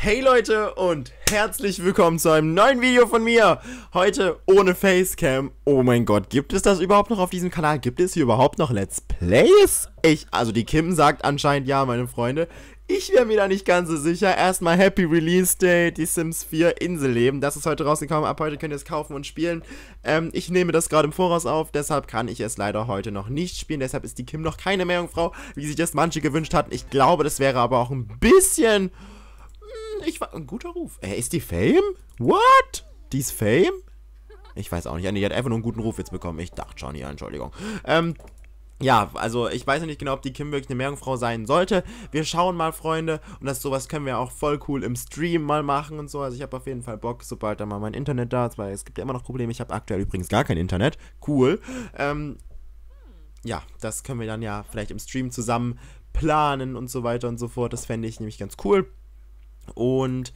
Hey Leute und herzlich willkommen zu einem neuen Video von mir. Heute ohne Facecam. Oh mein Gott, gibt es das überhaupt noch auf diesem Kanal? Gibt es hier überhaupt noch Let's Plays? Ich, also die Kim sagt anscheinend ja, meine Freunde. Ich wäre mir da nicht ganz so sicher. Erstmal Happy Release Day, die Sims 4 Inselleben. Das ist heute rausgekommen. Ab heute könnt ihr es kaufen und spielen. Ähm, ich nehme das gerade im Voraus auf, deshalb kann ich es leider heute noch nicht spielen. Deshalb ist die Kim noch keine Meerjungfrau, wie sich das manche gewünscht hatten. Ich glaube, das wäre aber auch ein bisschen ich war ein guter Ruf. Äh, ist die Fame? What? Die ist Fame? Ich weiß auch nicht. Die hat einfach nur einen guten Ruf jetzt bekommen. Ich dachte schon, ja, Entschuldigung. Ähm, ja, also ich weiß ja nicht genau, ob die Kim wirklich eine Meerjungfrau sein sollte. Wir schauen mal, Freunde. Und das sowas können wir auch voll cool im Stream mal machen und so. Also ich habe auf jeden Fall Bock, sobald da mal mein Internet da ist, weil es gibt ja immer noch Probleme. Ich habe aktuell übrigens gar kein Internet. Cool. Ähm, ja, das können wir dann ja vielleicht im Stream zusammen planen und so weiter und so fort. Das fände ich nämlich ganz cool. Und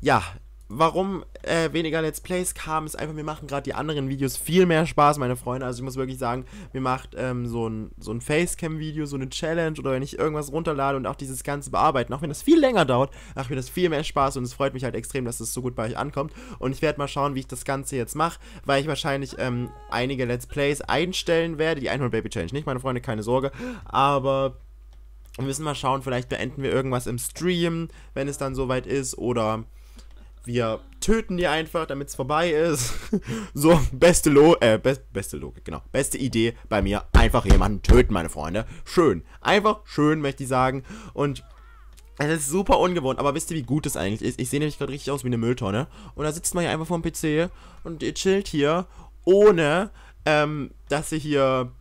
ja, warum äh, weniger Let's Plays kam, ist einfach, wir machen gerade die anderen Videos viel mehr Spaß, meine Freunde. Also ich muss wirklich sagen, mir macht ähm, so ein, so ein Facecam-Video, so eine Challenge oder wenn ich irgendwas runterlade und auch dieses ganze bearbeiten, auch wenn das viel länger dauert, macht mir das viel mehr Spaß und es freut mich halt extrem, dass es das so gut bei euch ankommt. Und ich werde mal schauen, wie ich das Ganze jetzt mache, weil ich wahrscheinlich ähm, einige Let's Plays einstellen werde. Die 100 Baby Challenge nicht, meine Freunde, keine Sorge. Aber wir müssen mal schauen, vielleicht beenden wir irgendwas im Stream, wenn es dann soweit ist, oder wir töten die einfach, damit es vorbei ist. so, beste Lo äh, best beste Logik, genau. Beste Idee bei mir, einfach jemanden töten, meine Freunde. Schön. Einfach schön, möchte ich sagen. Und es ist super ungewohnt, aber wisst ihr, wie gut das eigentlich ist? Ich sehe nämlich gerade richtig aus wie eine Mülltonne. Und da sitzt man hier einfach vor dem PC und ihr chillt hier, ohne, ähm, dass ihr hier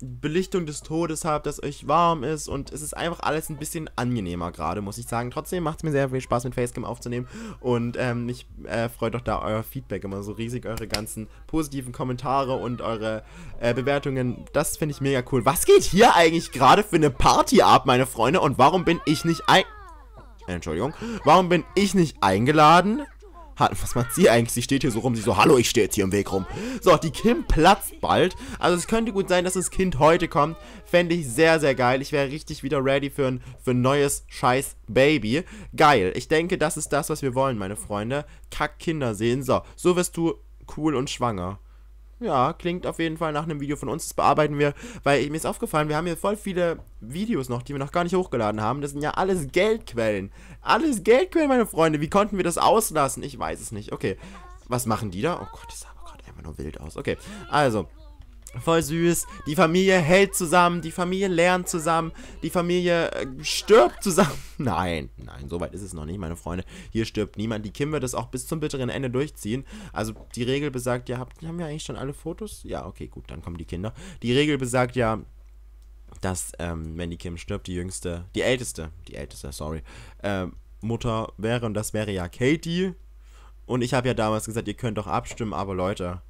Belichtung des Todes habt, dass euch warm ist und es ist einfach alles ein bisschen angenehmer gerade, muss ich sagen. Trotzdem macht es mir sehr viel Spaß, mit Facecam aufzunehmen und ähm, ich äh, freue doch da euer Feedback immer so riesig, eure ganzen positiven Kommentare und eure äh, Bewertungen. Das finde ich mega cool. Was geht hier eigentlich gerade für eine Party ab, meine Freunde? Und warum bin ich nicht ein... Entschuldigung. Warum bin ich nicht eingeladen? was macht sie eigentlich? Sie steht hier so rum, sie so, hallo, ich stehe jetzt hier im Weg rum. So, die Kim platzt bald. Also es könnte gut sein, dass das Kind heute kommt. Fände ich sehr, sehr geil. Ich wäre richtig wieder ready für ein, für ein neues scheiß Baby. Geil. Ich denke, das ist das, was wir wollen, meine Freunde. Kack Kinder sehen. So, so wirst du cool und schwanger. Ja, klingt auf jeden Fall nach einem Video von uns. Das bearbeiten wir, weil mir ist aufgefallen, wir haben hier voll viele Videos noch, die wir noch gar nicht hochgeladen haben. Das sind ja alles Geldquellen. Alles Geldquellen, meine Freunde. Wie konnten wir das auslassen? Ich weiß es nicht. Okay. Was machen die da? Oh Gott, das sah aber gerade einfach nur wild aus. Okay. Also, Voll süß. Die Familie hält zusammen, die Familie lernt zusammen, die Familie äh, stirbt zusammen. Nein, nein, so weit ist es noch nicht, meine Freunde. Hier stirbt niemand. Die Kim wird das auch bis zum bitteren Ende durchziehen. Also die Regel besagt ja, habt, haben wir eigentlich schon alle Fotos? Ja, okay, gut, dann kommen die Kinder. Die Regel besagt ja, dass ähm, wenn die Kim stirbt, die jüngste, die älteste, die älteste, sorry, äh, Mutter wäre und das wäre ja Katie. Und ich habe ja damals gesagt, ihr könnt doch abstimmen, aber Leute,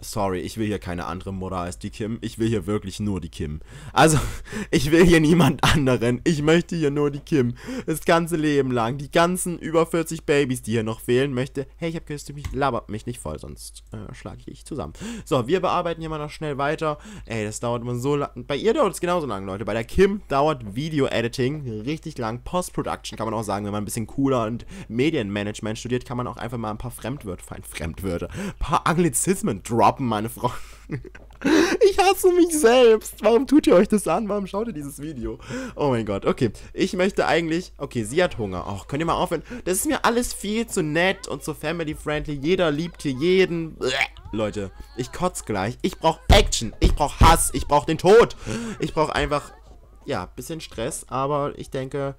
sorry, ich will hier keine andere Mutter als die Kim. Ich will hier wirklich nur die Kim. Also, ich will hier niemand anderen. Ich möchte hier nur die Kim. Das ganze Leben lang. Die ganzen über 40 Babys, die hier noch fehlen, möchte. Hey, ich hab gehört, mich labert mich nicht voll, sonst äh, schlage ich zusammen. So, wir bearbeiten hier mal noch schnell weiter. Ey, das dauert immer so lang. Bei ihr dauert es genauso lang, Leute. Bei der Kim dauert Video-Editing richtig lang. Post-Production kann man auch sagen, wenn man ein bisschen cooler und Medienmanagement studiert, kann man auch einfach mal ein paar Fremdwörter, fein Fremdwörter, ein paar Anglizismen drop droppen, meine Freunde. Ich hasse mich selbst. Warum tut ihr euch das an? Warum schaut ihr dieses Video? Oh mein Gott, okay. Ich möchte eigentlich... Okay, sie hat Hunger. Och, könnt ihr mal aufhören? Das ist mir alles viel zu nett und zu family-friendly. Jeder liebt hier jeden. Blech. Leute, ich kotze gleich. Ich brauche Action. Ich brauche Hass. Ich brauche den Tod. Ich brauche einfach... Ja, bisschen Stress. Aber ich denke...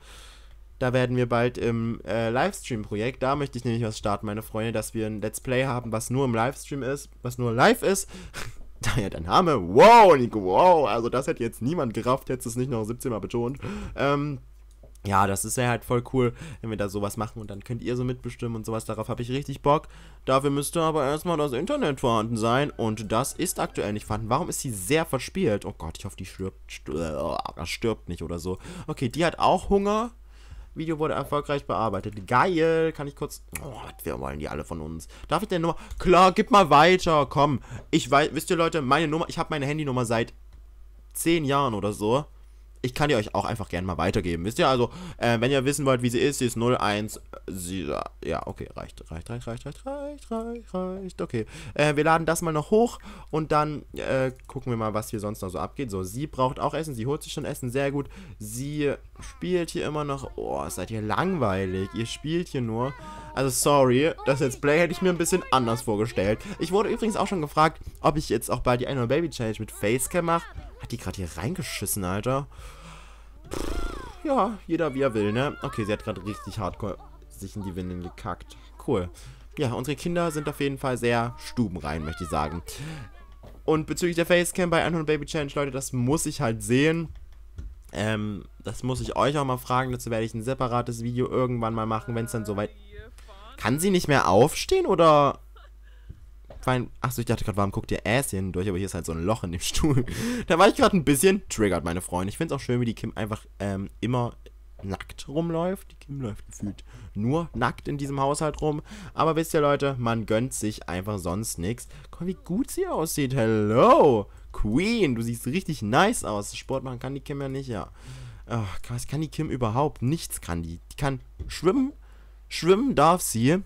Da werden wir bald im äh, Livestream-Projekt, da möchte ich nämlich was starten, meine Freunde, dass wir ein Let's Play haben, was nur im Livestream ist, was nur live ist. Daher der Name, wow, Nico, wow, also das hätte jetzt niemand gerafft, hätte es nicht noch 17 Mal betont. Ähm, ja, das ist ja halt voll cool, wenn wir da sowas machen und dann könnt ihr so mitbestimmen und sowas. Darauf habe ich richtig Bock. Dafür müsste aber erstmal das Internet vorhanden sein und das ist aktuell nicht vorhanden. Warum ist sie sehr verspielt? Oh Gott, ich hoffe, die stirbt, stirbt nicht oder so. Okay, die hat auch Hunger. Video wurde erfolgreich bearbeitet. Geil, kann ich kurz... Oh, wir wollen die alle von uns. Darf ich denn nur... Klar, gib mal weiter, komm. Ich weiß, wisst ihr Leute, meine Nummer... Ich habe meine Handynummer seit 10 Jahren oder so. Ich kann die euch auch einfach gerne mal weitergeben. Wisst ihr, also, äh, wenn ihr wissen wollt, wie sie ist, sie ist 01... Sie, ja, okay, reicht, reicht, reicht, reicht, reicht, reicht, reicht, reicht, okay. Äh, wir laden das mal noch hoch und dann äh, gucken wir mal, was hier sonst noch so abgeht. So, sie braucht auch Essen, sie holt sich schon Essen, sehr gut. Sie spielt hier immer noch. Oh, seid ihr langweilig. Ihr spielt hier nur. Also sorry, das Let's Play hätte ich mir ein bisschen anders vorgestellt. Ich wurde übrigens auch schon gefragt, ob ich jetzt auch bald die Animal Baby Challenge mit Facecam mache. Hat die gerade hier reingeschissen, Alter. Pff, ja, jeder wie er will, ne? Okay, sie hat gerade richtig hardcore sich in die Windeln gekackt. Cool. Ja, unsere Kinder sind auf jeden Fall sehr stubenrein, möchte ich sagen. Und bezüglich der Facecam bei 100 Baby Challenge, Leute, das muss ich halt sehen. Ähm, das muss ich euch auch mal fragen. Dazu werde ich ein separates Video irgendwann mal machen, wenn es dann soweit... Kann sie nicht mehr aufstehen oder... Fein. Achso, ich dachte gerade, warum guckt ihr Ass durch? Aber hier ist halt so ein Loch in dem Stuhl. da war ich gerade ein bisschen triggert, meine Freunde. Ich finde es auch schön, wie die Kim einfach ähm, immer nackt rumläuft. Die Kim läuft gefühlt nur nackt in diesem Haushalt rum. Aber wisst ihr, Leute, man gönnt sich einfach sonst nichts. Guck, mal, wie gut sie aussieht. Hello! Queen. Du siehst richtig nice aus. Sport machen kann die Kim ja nicht, ja. Ach, was kann die Kim überhaupt? Nichts kann die. Die kann schwimmen. Schwimmen darf sie.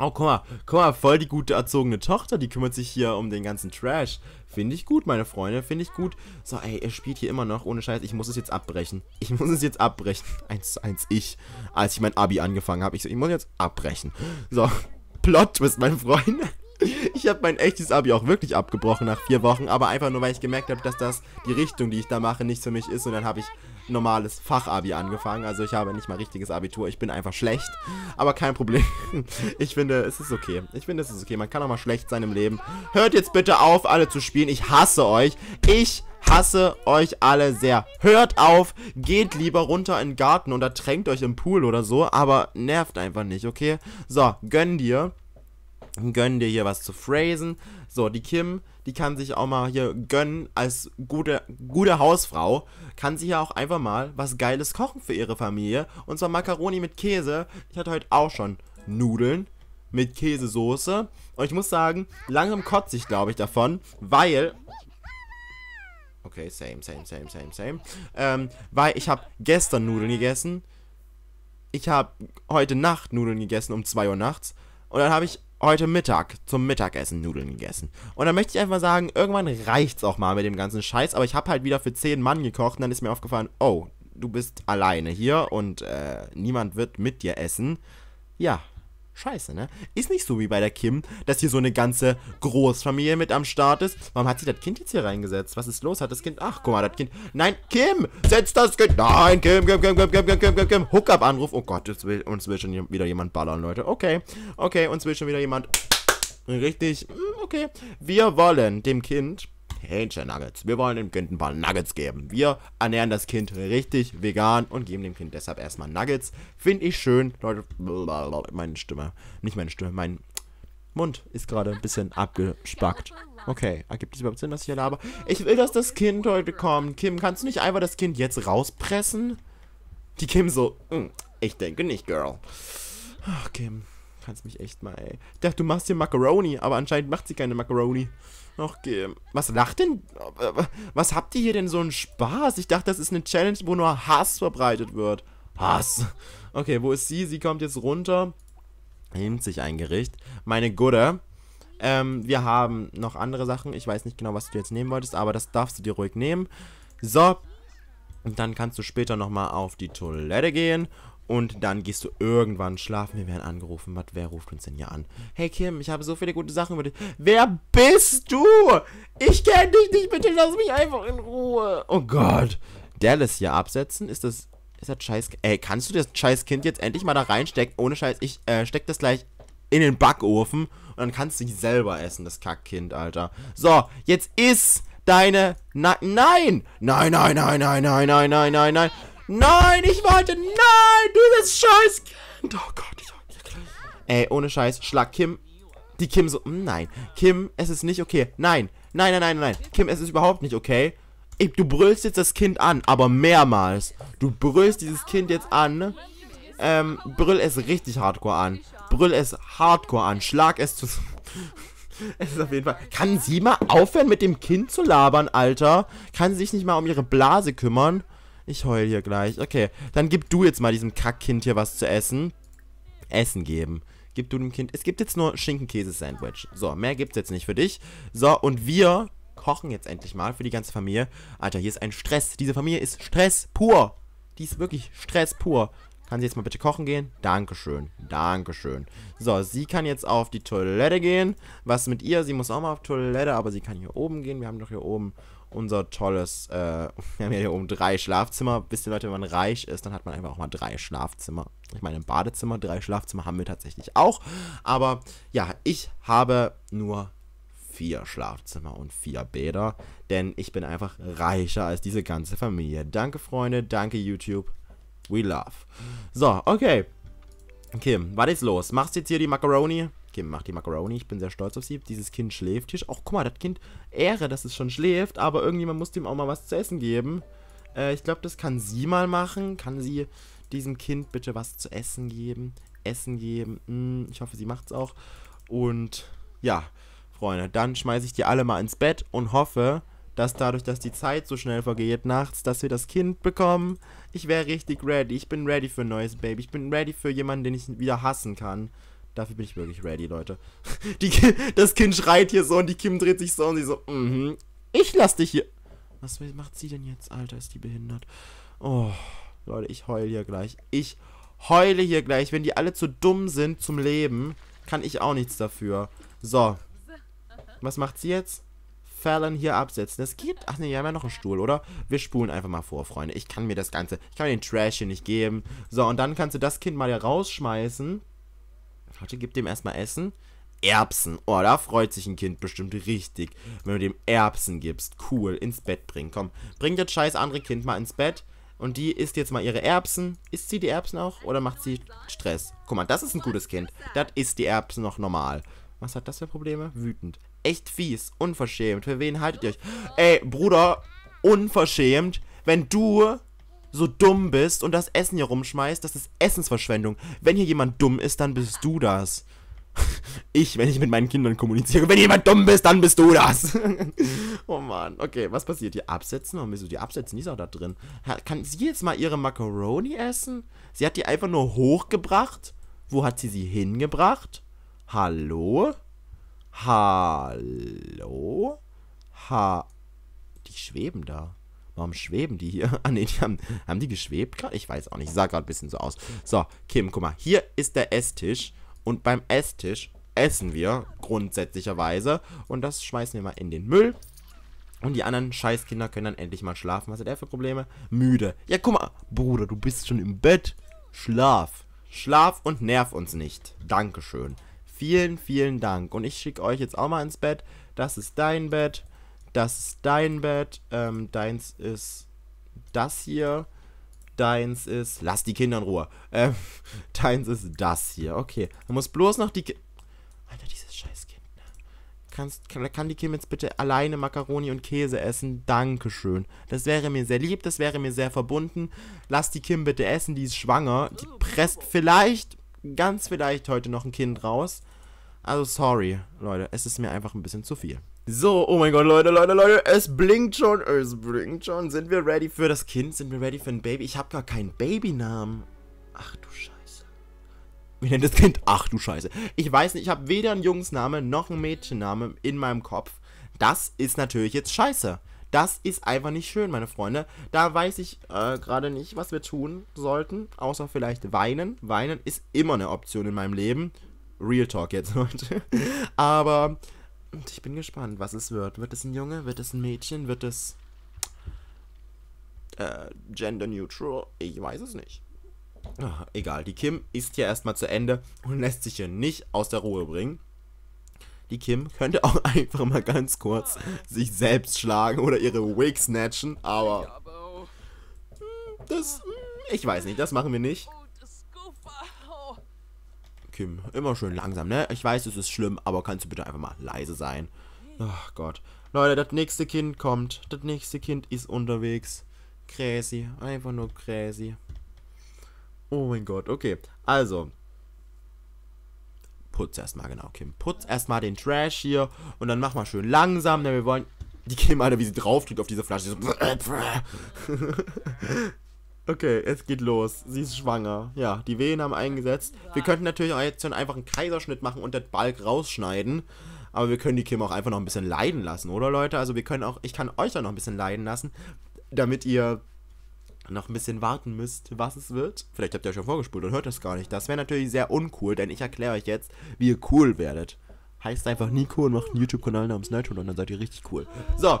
Oh, guck mal, guck mal, voll die gute erzogene Tochter, die kümmert sich hier um den ganzen Trash. Finde ich gut, meine Freunde, finde ich gut. So, ey, er spielt hier immer noch, ohne Scheiß, ich muss es jetzt abbrechen. Ich muss es jetzt abbrechen. Eins zu eins ich, als ich mein Abi angefangen habe. Ich so, ich muss jetzt abbrechen. So, Plot-Twist, meine Freunde. Ich habe mein echtes Abi auch wirklich abgebrochen nach vier Wochen, aber einfach nur, weil ich gemerkt habe, dass das die Richtung, die ich da mache, nicht für mich ist. Und dann habe ich normales Fachabi angefangen. Also ich habe nicht mal richtiges Abitur. Ich bin einfach schlecht. Aber kein Problem. Ich finde, es ist okay. Ich finde, es ist okay. Man kann auch mal schlecht sein im Leben. Hört jetzt bitte auf, alle zu spielen. Ich hasse euch. Ich hasse euch alle sehr. Hört auf, geht lieber runter in den Garten oder tränkt euch im Pool oder so, aber nervt einfach nicht, okay? So, gönn dir gönn dir hier was zu phrasen. So, die Kim, die kann sich auch mal hier gönnen als gute, gute Hausfrau, kann sich ja auch einfach mal was Geiles kochen für ihre Familie. Und zwar Macaroni mit Käse. Ich hatte heute auch schon Nudeln mit Käsesoße. Und ich muss sagen, langsam kotze ich, glaube ich, davon, weil... Okay, same, same, same, same, same. Ähm, weil ich habe gestern Nudeln gegessen. Ich habe heute Nacht Nudeln gegessen um 2 Uhr nachts. Und dann habe ich heute Mittag zum Mittagessen Nudeln gegessen. Und dann möchte ich einfach sagen, irgendwann reicht's auch mal mit dem ganzen Scheiß, aber ich habe halt wieder für zehn Mann gekocht und dann ist mir aufgefallen, oh, du bist alleine hier und äh, niemand wird mit dir essen. Ja, scheiße, ne? Ist nicht so wie bei der Kim, dass hier so eine ganze Großfamilie mit am Start ist. Warum hat sie das Kind jetzt hier reingesetzt? Was ist los? Hat das Kind... Ach, guck mal, das Kind... Nein, Kim! Setz das Kind... Nein, Kim, Kim, Kim, Kim, Kim, Kim, Kim, Kim, Kim. Hookup-Anruf. Oh Gott, jetzt will, uns will schon wieder jemand ballern, Leute. Okay, okay, uns will schon wieder jemand... Richtig, mm, okay. Wir wollen dem Kind Hähnchen-Nuggets. Wir wollen dem Kind ein paar Nuggets geben. Wir ernähren das Kind richtig vegan und geben dem Kind deshalb erstmal Nuggets. Finde ich schön. Leute, meine Stimme, nicht meine Stimme, mein Mund ist gerade ein bisschen abgespackt. Okay, ergibt es überhaupt Sinn, was ich hier laber? Ich will, dass das Kind heute kommt. Kim, kannst du nicht einfach das Kind jetzt rauspressen? Die Kim so, mm, ich denke nicht, Girl. Ach, Kim kannst mich echt mal, ey. Ich dachte, du machst hier Macaroni, aber anscheinend macht sie keine Macaroni. Ach, okay. Was lacht denn? Was habt ihr hier denn so einen Spaß? Ich dachte, das ist eine Challenge, wo nur Hass verbreitet wird. Hass. Okay, wo ist sie? Sie kommt jetzt runter. Nimmt sich ein Gericht. Meine Gudde. Ähm, wir haben noch andere Sachen. Ich weiß nicht genau, was du jetzt nehmen wolltest, aber das darfst du dir ruhig nehmen. So. Und dann kannst du später nochmal auf die Toilette gehen. Und dann gehst du irgendwann schlafen. Wir werden angerufen. Was, wer ruft uns denn hier an? Hey Kim, ich habe so viele gute Sachen über dich. Wer bist du? Ich kenne dich nicht. Bitte lass mich einfach in Ruhe. Oh Gott. Dallas hier absetzen? Ist das. Ist das scheiß. Ey, kannst du das scheiß Kind jetzt endlich mal da reinstecken? Ohne Scheiß. Ich äh, steck das gleich in den Backofen. Und dann kannst du dich selber essen, das Kackkind, Alter. So, jetzt isst deine. Na nein! Nein, nein, nein, nein, nein, nein, nein, nein, nein. Nein, ich wollte. Nein, du bist scheiß Kind. Oh Gott, ich Ey, ohne Scheiß. Schlag Kim. Die Kim so. Hm, nein. Kim, es ist nicht okay. Nein. Nein, nein, nein, nein. Kim, es ist überhaupt nicht okay. Ich, du brüllst jetzt das Kind an, aber mehrmals. Du brüllst dieses Kind jetzt an. Ne? Ähm, brüll es richtig hardcore an. Brüll es hardcore an. Schlag es zu. Es ist auf jeden Fall. Kann sie mal aufhören, mit dem Kind zu labern, Alter? Kann sie sich nicht mal um ihre Blase kümmern? Ich heul hier gleich. Okay, dann gib du jetzt mal diesem Kackkind hier was zu essen. Essen geben. Gib du dem Kind... Es gibt jetzt nur schinkenkäse sandwich So, mehr gibt's jetzt nicht für dich. So, und wir kochen jetzt endlich mal für die ganze Familie. Alter, hier ist ein Stress. Diese Familie ist Stress pur. Die ist wirklich Stress pur. Kann sie jetzt mal bitte kochen gehen? Dankeschön. Dankeschön. So, sie kann jetzt auf die Toilette gehen. Was mit ihr? Sie muss auch mal auf Toilette, aber sie kann hier oben gehen. Wir haben doch hier oben unser tolles, äh, wir haben ja hier oben drei Schlafzimmer. Wisst ihr Leute, wenn man reich ist, dann hat man einfach auch mal drei Schlafzimmer. Ich meine, ein Badezimmer, drei Schlafzimmer haben wir tatsächlich auch. Aber ja, ich habe nur vier Schlafzimmer und vier Bäder, denn ich bin einfach reicher als diese ganze Familie. Danke, Freunde, danke, YouTube. We love. So, okay. Kim, was ist los? Machst jetzt hier die Macaroni? Kim macht die Macaroni. Ich bin sehr stolz auf sie. Dieses Kind schläft hier. Auch guck mal, das Kind. Ehre, dass es schon schläft. Aber irgendjemand muss dem auch mal was zu essen geben. Äh, ich glaube, das kann sie mal machen. Kann sie diesem Kind bitte was zu essen geben? Essen geben. Hm, ich hoffe, sie macht es auch. Und ja, Freunde, dann schmeiße ich die alle mal ins Bett und hoffe, dass dadurch, dass die Zeit so schnell vergeht nachts, dass wir das Kind bekommen. Ich wäre richtig ready. Ich bin ready für ein neues Baby. Ich bin ready für jemanden, den ich wieder hassen kann. Dafür bin ich wirklich ready, Leute. Die, das Kind schreit hier so und die Kim dreht sich so und sie so, mhm, mm ich lass dich hier. Was macht sie denn jetzt? Alter, ist die behindert. Oh, Leute, ich heule hier gleich. Ich heule hier gleich. Wenn die alle zu dumm sind zum Leben, kann ich auch nichts dafür. So. Was macht sie jetzt? Fallon hier absetzen. Das geht. Ach nee, wir haben ja noch einen Stuhl, oder? Wir spulen einfach mal vor, Freunde. Ich kann mir das Ganze. Ich kann mir den Trash hier nicht geben. So, und dann kannst du das Kind mal hier rausschmeißen gemacht hatte, gibt dem erstmal Essen. Erbsen. Oh, da freut sich ein Kind bestimmt richtig, wenn du dem Erbsen gibst. Cool, ins Bett bringen. Komm, bring das scheiß andere Kind mal ins Bett. Und die isst jetzt mal ihre Erbsen. Isst sie die Erbsen auch oder macht sie Stress? Guck mal, das ist ein gutes Kind. Das isst die Erbsen noch normal. Was hat das für Probleme? Wütend. Echt fies. Unverschämt. Für wen haltet ihr euch? Ey, Bruder, unverschämt. Wenn du so dumm bist und das Essen hier rumschmeißt, das ist Essensverschwendung. Wenn hier jemand dumm ist, dann bist du das. Ich, wenn ich mit meinen Kindern kommuniziere. Wenn jemand dumm bist, dann bist du das. oh Mann. Okay, was passiert hier? Absetzen? Warum willst du die absetzen? Die ist auch da drin. Kann sie jetzt mal ihre Macaroni essen? Sie hat die einfach nur hochgebracht. Wo hat sie sie hingebracht? Hallo? Hallo? Ha. Die schweben da. Warum schweben die hier? Ah, ne, die haben, haben die geschwebt gerade? Ich weiß auch nicht. Sah gerade ein bisschen so aus. So, Kim, guck mal. Hier ist der Esstisch. Und beim Esstisch essen wir grundsätzlicherweise. Und das schmeißen wir mal in den Müll. Und die anderen Scheißkinder können dann endlich mal schlafen. Was hat er für Probleme? Müde. Ja, guck mal. Bruder, du bist schon im Bett. Schlaf. Schlaf und nerv uns nicht. Dankeschön. Vielen, vielen Dank. Und ich schicke euch jetzt auch mal ins Bett. Das ist dein Bett das ist dein Bett, ähm, deins ist das hier, deins ist, lass die Kinder in Ruhe, ähm, deins ist das hier, okay. Man muss bloß noch die, Ki Alter, dieses scheiß Kind, ne? Kannst, kann, kann die Kim jetzt bitte alleine Macaroni und Käse essen? Dankeschön. Das wäre mir sehr lieb, das wäre mir sehr verbunden. Lass die Kim bitte essen, die ist schwanger. Die presst vielleicht, ganz vielleicht heute noch ein Kind raus. Also sorry, Leute, es ist mir einfach ein bisschen zu viel. So, oh mein Gott, Leute, Leute, Leute, es blinkt schon, es blinkt schon. Sind wir ready für das Kind? Sind wir ready für ein Baby? Ich habe gar keinen Babynamen. Ach du Scheiße. Wie nennt das Kind Ach du Scheiße. Ich weiß nicht, ich habe weder einen Jungsname noch einen Mädchenname in meinem Kopf. Das ist natürlich jetzt scheiße. Das ist einfach nicht schön, meine Freunde. Da weiß ich äh, gerade nicht, was wir tun sollten, außer vielleicht weinen. Weinen ist immer eine Option in meinem Leben. Real Talk jetzt, Leute. Aber und ich bin gespannt, was es wird. Wird es ein Junge? Wird es ein Mädchen? Wird es äh, gender neutral? Ich weiß es nicht. Ach, egal, die Kim ist hier erstmal zu Ende und lässt sich hier nicht aus der Ruhe bringen. Die Kim könnte auch einfach mal ganz kurz sich selbst schlagen oder ihre Wig snatchen, aber hm, das, hm, ich weiß nicht, das machen wir nicht. Kim. Immer schön langsam, ne? Ich weiß, es ist schlimm, aber kannst du bitte einfach mal leise sein? Ach Gott. Leute, das nächste Kind kommt. Das nächste Kind ist unterwegs. Crazy. Einfach nur crazy. Oh mein Gott, okay. Also. Putz erstmal, genau, Kim. Putz erstmal den Trash hier und dann mach mal schön langsam, denn wir wollen. Die Kim, Alter, wie sie draufkriegt auf diese Flasche. So Okay, es geht los. Sie ist schwanger. Ja, die Wehen haben eingesetzt. Wir könnten natürlich auch jetzt einfach einen Kaiserschnitt machen und den Balk rausschneiden. Aber wir können die Kim auch einfach noch ein bisschen leiden lassen, oder Leute? Also wir können auch, ich kann euch auch noch ein bisschen leiden lassen, damit ihr noch ein bisschen warten müsst, was es wird. Vielleicht habt ihr euch schon vorgespult und hört das gar nicht. Das wäre natürlich sehr uncool, denn ich erkläre euch jetzt, wie ihr cool werdet. Heißt einfach Nico und macht einen YouTube-Kanal namens Nightron und dann seid ihr richtig cool. So,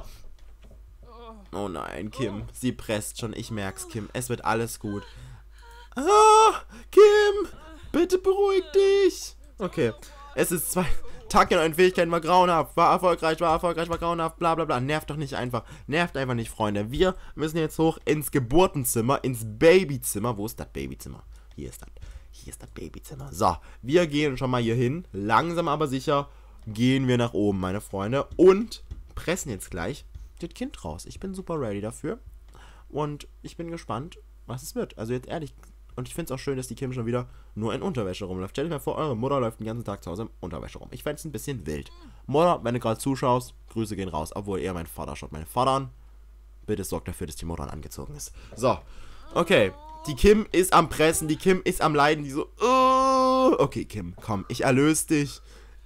Oh nein, Kim. Sie presst schon. Ich merk's, Kim. Es wird alles gut. Ah, Kim! Bitte beruhig dich! Okay. Es ist zwei. Tag in euren Fähigkeiten war grauenhaft, war erfolgreich, war erfolgreich, war grauenhaft, bla bla bla. Nervt doch nicht einfach. Nervt einfach nicht, Freunde. Wir müssen jetzt hoch ins Geburtenzimmer, ins Babyzimmer. Wo ist das Babyzimmer? Hier ist das. Hier ist das Babyzimmer. So, wir gehen schon mal hier hin. Langsam aber sicher gehen wir nach oben, meine Freunde. Und pressen jetzt gleich das Kind raus. Ich bin super ready dafür. Und ich bin gespannt, was es wird. Also jetzt ehrlich, und ich finde es auch schön, dass die Kim schon wieder nur in Unterwäsche rumläuft. Stell dir mal vor, eure Mutter läuft den ganzen Tag zu Hause in Unterwäsche rum. Ich fände es ein bisschen wild. Mutter, wenn du gerade zuschaust, Grüße gehen raus. Obwohl eher mein Vater schaut. Mein Vater Bitte sorgt dafür, dass die Mutter angezogen ist. So, okay. Die Kim ist am Pressen, die Kim ist am Leiden, die so. Uh, okay, Kim, komm, ich erlöse dich.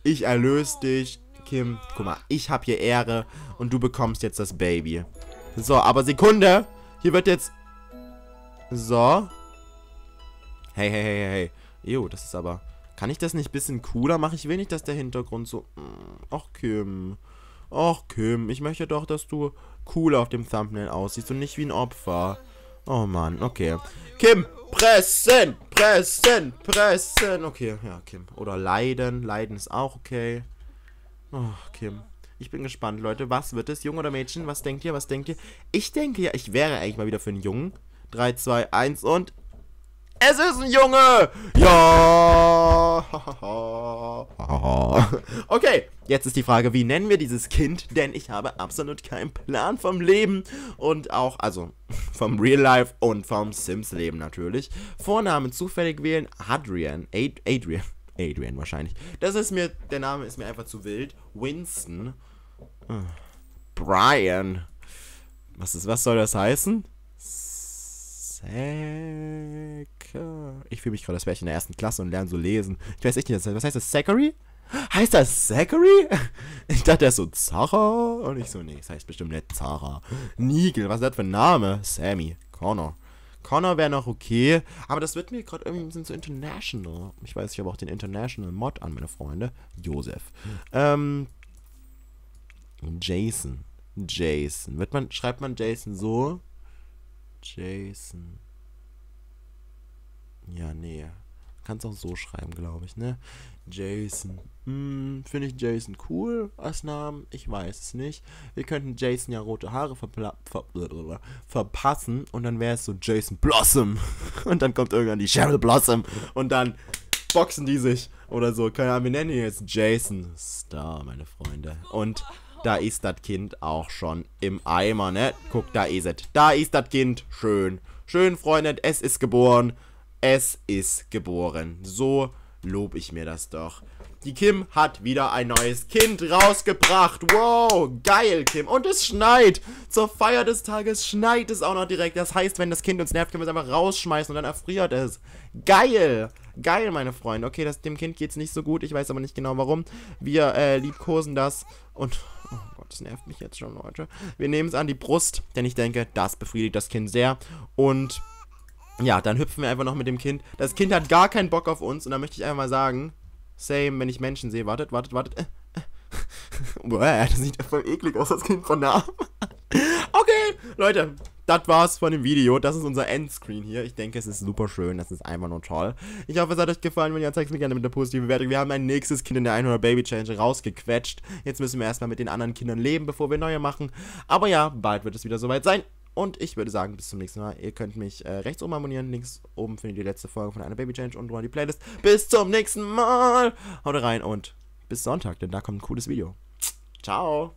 Ich erlöse dich. Kim, guck mal, ich habe hier Ehre und du bekommst jetzt das Baby. So, aber Sekunde. Hier wird jetzt... So. Hey, hey, hey, hey, hey. Jo, das ist aber... Kann ich das nicht ein bisschen cooler machen? Ich will nicht, dass der Hintergrund so... Mm, ach, Kim. Ach, Kim, ich möchte doch, dass du cooler auf dem Thumbnail aussiehst und nicht wie ein Opfer. Oh Mann, okay. Kim, pressen, pressen, pressen. Okay, ja, Kim. Oder leiden. Leiden ist auch okay. Oh, Kim. Ich bin gespannt, Leute. Was wird es? Jung oder Mädchen? Was denkt ihr? Was denkt ihr? Ich denke ja, ich wäre eigentlich mal wieder für einen Jungen. 3, 2, 1 und... Es ist ein Junge! Ja! okay, jetzt ist die Frage, wie nennen wir dieses Kind? Denn ich habe absolut keinen Plan vom Leben und auch, also vom Real Life und vom Sims-Leben natürlich. Vornamen zufällig wählen: Adrian. Ad Adrian. Adrian wahrscheinlich. Das ist mir, der Name ist mir einfach zu wild. Winston. Ah. Brian. Was ist, was soll das heißen? Zachary. Ich fühle mich gerade, als wäre ich in der ersten Klasse und lerne so lesen. Ich weiß echt nicht, was heißt das? Zachary? Heißt das Zachary? Ich dachte, er ist so Zara. Und ich so, nee, das heißt bestimmt nicht Zara. Nigel, was ist das für ein Name? Sammy, Connor. Connor wäre noch okay, aber das wird mir gerade irgendwie ein bisschen zu international. Ich weiß, ich habe auch den International Mod an, meine Freunde. Josef. Ähm, Jason. Jason. Wird man, schreibt man Jason so? Jason. Ja, nee. Kannst auch so schreiben, glaube ich, ne? Jason. Hm, finde ich Jason cool als Namen? Ich weiß es nicht. Wir könnten Jason ja rote Haare verpla ver verpassen und dann wäre es so Jason Blossom. Und dann kommt irgendwann die Cheryl Blossom und dann boxen die sich oder so. Keine Ahnung, wir nennen ihn jetzt Jason Star, meine Freunde. Und da ist das Kind auch schon im Eimer, ne? Guck, da ist es. Da ist das Kind. Schön. Schön, Freunde, es ist geboren. Es ist geboren. So lob ich mir das doch. Die Kim hat wieder ein neues Kind rausgebracht. Wow, geil, Kim. Und es schneit. Zur Feier des Tages schneit es auch noch direkt. Das heißt, wenn das Kind uns nervt, können wir es einfach rausschmeißen und dann erfriert es. Geil. Geil, meine Freunde. Okay, das, dem Kind geht es nicht so gut. Ich weiß aber nicht genau warum. Wir äh, liebkosen das und... Oh Gott, das nervt mich jetzt schon, Leute. Wir nehmen es an die Brust, denn ich denke, das befriedigt das Kind sehr. Und ja, dann hüpfen wir einfach noch mit dem Kind. Das Kind hat gar keinen Bock auf uns und da möchte ich einfach mal sagen, same, wenn ich Menschen sehe. Wartet, wartet, wartet. Äh, äh. Boah, das sieht voll eklig aus, das Kind von nah. okay, Leute, das war's von dem Video. Das ist unser Endscreen hier. Ich denke, es ist super schön. Das ist einfach nur toll. Ich hoffe, es hat euch gefallen. Wenn ja, zeigt es mir gerne mit einer positiven Bewertung. Wir haben ein nächstes Kind in der 100 Baby Challenge rausgequetscht. Jetzt müssen wir erstmal mit den anderen Kindern leben, bevor wir neue machen. Aber ja, bald wird es wieder soweit sein. Und ich würde sagen, bis zum nächsten Mal. Ihr könnt mich äh, rechts oben abonnieren. Links oben findet ihr die letzte Folge von einer Baby Change und drunter die Playlist. Bis zum nächsten Mal. Haut rein und bis Sonntag, denn da kommt ein cooles Video. Ciao.